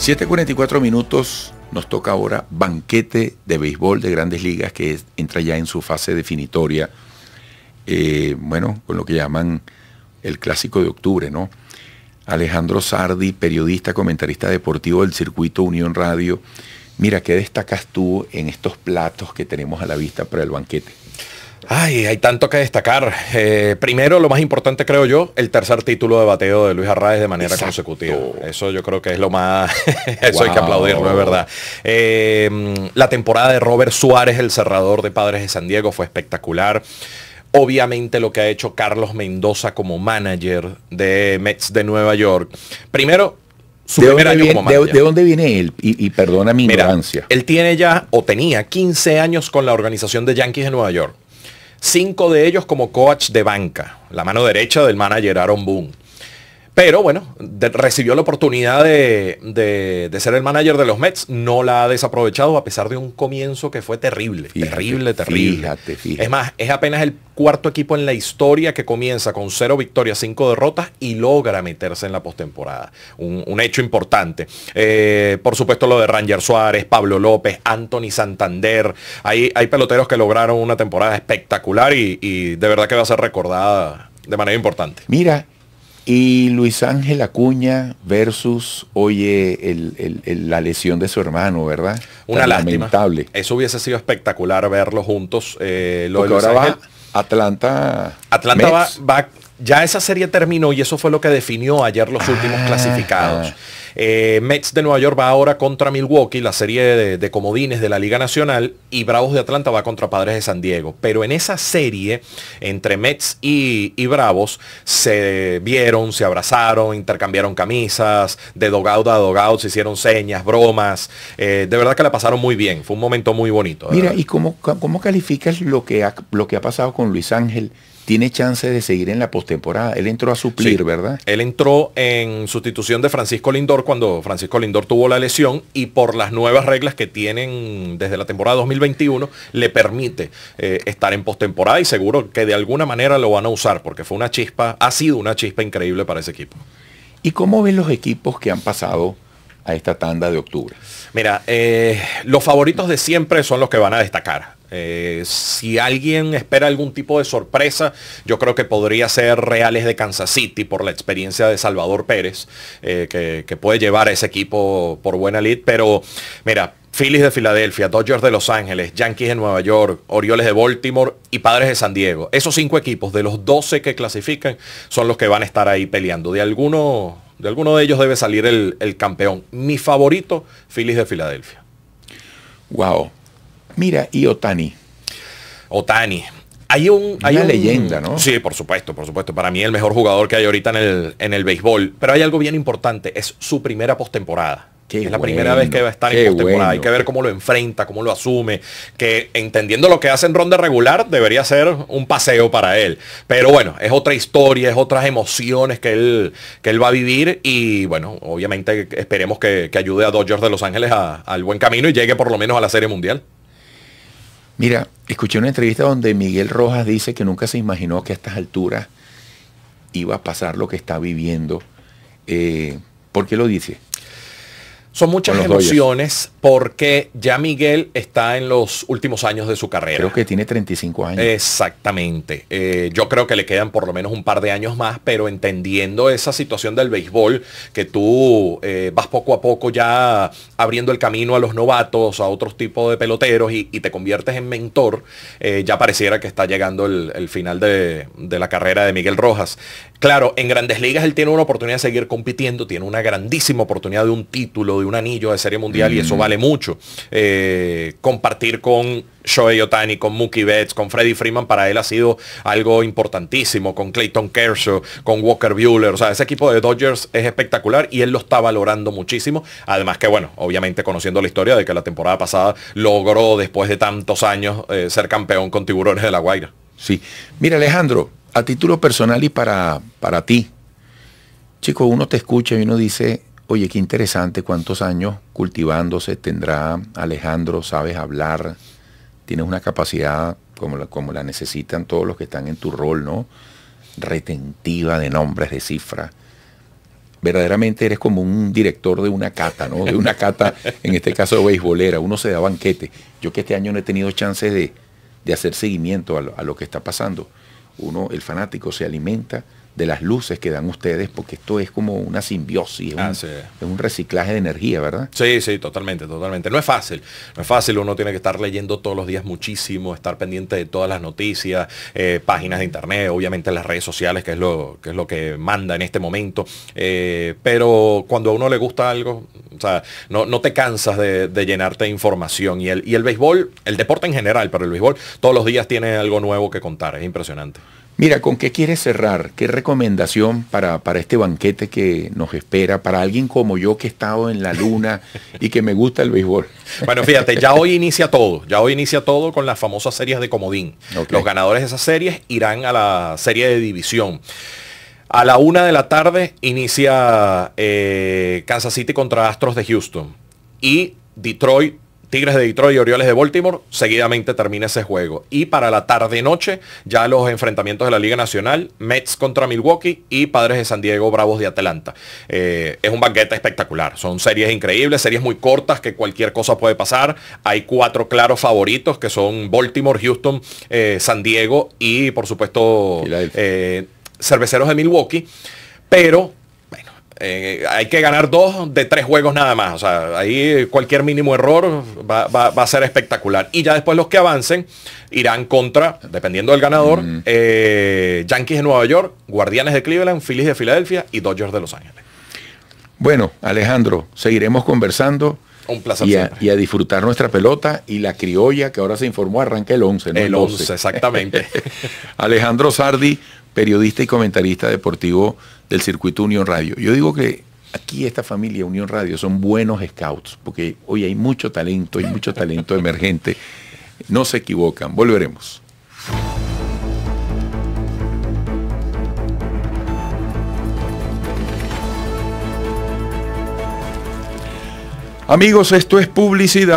7.44 minutos nos toca ahora banquete de béisbol de grandes ligas que entra ya en su fase definitoria, eh, bueno, con lo que llaman el clásico de octubre, ¿no? Alejandro Sardi, periodista, comentarista deportivo del circuito Unión Radio. Mira, ¿qué destacas tú en estos platos que tenemos a la vista para el banquete? Ay, hay tanto que destacar. Eh, primero, lo más importante creo yo, el tercer título de bateo de Luis Arraes de manera consecutiva. Eso yo creo que es lo más... Eso hay que aplaudirlo, es verdad. Em, la temporada de Robert Suárez, el cerrador de Padres de San Diego, fue espectacular. Obviamente lo que ha hecho Carlos Mendoza como manager de Mets de Nueva York. Primero, su ¿De, dónde año viene, de, ¿De dónde viene él? Y, perdona mi ignorancia. Él tiene ya, o tenía, 15 años con la organización de Yankees de Nueva York cinco de ellos como coach de banca, la mano derecha del manager Aaron Boone. Pero bueno, recibió la oportunidad de, ser el manager de los Mets. No la ha desaprovechado a pesar de un comienzo que fue terrible. terrible, terrible. Es más, es apenas el cuarto equipo en la historia que comienza con cero victorias, cinco derrotas y logra meterse en la postemporada. Un, hecho importante. Eh, por supuesto lo de Ranger Suárez, Pablo López, Anthony Santander. Hay, hay peloteros que lograron una temporada espectacular y, y de verdad que va a ser recordada de manera importante. Mira, y Luis Ángel Acuña versus, oye, la lesión de su hermano, ¿verdad? Una lástima. lamentable. Eso hubiese sido espectacular verlo juntos. Eh, lo ahora va Atlanta. Atlanta ya esa serie terminó y eso fue lo que definió ayer los ah, últimos clasificados. Ah. Eh, Mets de Nueva York va ahora contra Milwaukee, la serie de, comodines de la Liga Nacional, y Bravos de Atlanta va contra Padres de San Diego. Pero en esa serie, entre Mets y, Bravos, se vieron, se abrazaron, intercambiaron camisas, de dogout a dogout, se hicieron señas, bromas. Eh, de verdad que la pasaron muy bien, fue un momento muy bonito. Mira, ¿y cómo, cómo calificas lo que, lo que ha pasado con Luis Ángel? tiene chance de seguir en la postemporada. Él entró a suplir, ¿verdad? Él entró en sustitución de Francisco Lindor cuando Francisco Lindor tuvo la lesión y por las nuevas reglas que tienen desde la temporada 2021 le permite eh, estar en postemporada y seguro que de alguna manera lo van a usar porque fue una chispa, ha sido una chispa increíble para ese equipo. ¿Y cómo ven los equipos que han pasado? a esta tanda de octubre? Mira, eh, los favoritos de siempre son los que van a destacar. Eh, si alguien espera algún tipo de sorpresa, yo creo que podría ser Reales de Kansas City por la experiencia de Salvador Pérez, eh, que, puede llevar a ese equipo por buena lead. Pero mira, Phillies de Filadelfia, Dodgers de Los Ángeles, Yankees de Nueva York, Orioles de Baltimore y Padres de San Diego. Esos cinco equipos de los 12 que clasifican son los que van a estar ahí peleando. De alguno de, alguno de ellos debe salir el, el campeón. Mi favorito, Phillies de Filadelfia. Wow, Mira, y Otani. Otani. Hay, un, hay una leyenda, ¿no? Sí, por supuesto, por supuesto. Para mí el mejor jugador que hay ahorita en el, en el béisbol. Pero hay algo bien importante, es su primera postemporada. es la primera vez que va a estar en postemporada. Hay que ver cómo lo enfrenta, cómo lo asume. Que entendiendo lo que hace en ronda regular, debería ser un paseo para él. Pero bueno, es otra historia, es otras emociones que él, que él va a vivir. Y bueno, obviamente esperemos que, que ayude a Dodgers de Los Ángeles al buen camino y llegue por lo menos a la Serie Mundial. Mira, escuché una entrevista donde Miguel Rojas dice que nunca se imaginó que a estas alturas iba a pasar lo que está viviendo. Eh, ¿Por qué lo dice? Son muchas emociones porque ya Miguel está en los últimos años de su carrera. Creo que tiene 35 años. Exactamente. Eh, yo creo que le quedan por lo menos un par de años más, pero entendiendo esa situación del béisbol, que tú eh, vas poco a poco ya abriendo el camino a los novatos, a otros tipos de peloteros y, te conviertes en mentor, eh, ya pareciera que está llegando el, final de, la carrera de Miguel Rojas. Claro, en grandes ligas él tiene una oportunidad de seguir compitiendo, tiene una grandísima oportunidad de un título, de un anillo de serie mundial y eso mm. vale mucho. Eh, compartir con Shohei Otani, con Mookie Betts, con Freddie Freeman, para él ha sido algo importantísimo, con Clayton Kershaw, con Walker Bueller, o sea, ese equipo de Dodgers es espectacular y él lo está valorando muchísimo. Además que, bueno, obviamente conociendo la historia de que la temporada pasada logró después de tantos años eh, ser campeón con Tiburones de la Guaira. Sí, mira Alejandro, a título personal y para, para ti, chico, uno te escucha y uno dice, oye, qué interesante, cuántos años cultivándose tendrá Alejandro, sabes hablar, tienes una capacidad como la, como la necesitan todos los que están en tu rol, ¿no? Retentiva de nombres, de cifras. Verdaderamente eres como un director de una cata, ¿no? De una cata, en este caso beisbolera, uno se da banquete. Yo que este año no he tenido chance de, hacer seguimiento a lo, a lo que está pasando uno, el fanático, se alimenta de las luces que dan ustedes, porque esto es como una simbiosis, un, es un, reciclaje de energía, ¿verdad? Sí, sí, totalmente, totalmente. No es fácil, no es fácil, uno tiene que estar leyendo todos los días muchísimo, estar pendiente de todas las noticias, eh, páginas de internet, obviamente las redes sociales, que es lo que, es lo que manda en este momento, eh, pero cuando a uno le gusta algo, o sea, no, no te cansas de, llenarte de información. Y el, y el béisbol, el deporte en general, pero el béisbol todos los días tiene algo nuevo que contar. Es impresionante. Mira, ¿con qué quieres cerrar? ¿Qué recomendación para, para, este banquete que nos espera, para alguien como yo que he estado en la luna y que me gusta el béisbol? Bueno, fíjate, ya hoy inicia todo, ya hoy inicia todo con las famosas series de comodín. Los ganadores de esas series irán a la serie de división. A la una de la tarde inicia eh, Kansas City contra Astros de Houston. Y Detroit, Tigres de Detroit y Orioles de Baltimore, seguidamente termina ese juego. Y para la tarde-noche, ya los enfrentamientos de la Liga Nacional, Mets contra Milwaukee y Padres de San Diego, Bravos de Atlanta. Eh, es un banquete espectacular. Son series increíbles, series muy cortas que cualquier cosa puede pasar. Hay cuatro claros favoritos que son Baltimore, Houston, eh, San Diego y por supuesto cerveceros de Milwaukee, pero bueno, eh, hay que ganar dos de tres juegos nada más. O sea, ahí cualquier mínimo error va, a ser espectacular. Y ya después los que avancen irán contra, dependiendo del ganador, mm. eh, Yankees de Nueva York, Guardianes de Cleveland, Phillies de Filadelfia y Dodgers de Los Ángeles. Bueno, Alejandro, seguiremos conversando. Un Y a, disfrutar nuestra pelota y la criolla que ahora se informó arranca el 11. el 11, exactamente. Alejandro Sardi, periodista y comentarista deportivo del circuito Unión Radio. Yo digo que aquí esta familia Unión Radio son buenos scouts, porque hoy hay mucho talento, y mucho talento emergente. No se equivocan. Volveremos. Amigos, esto es publicidad.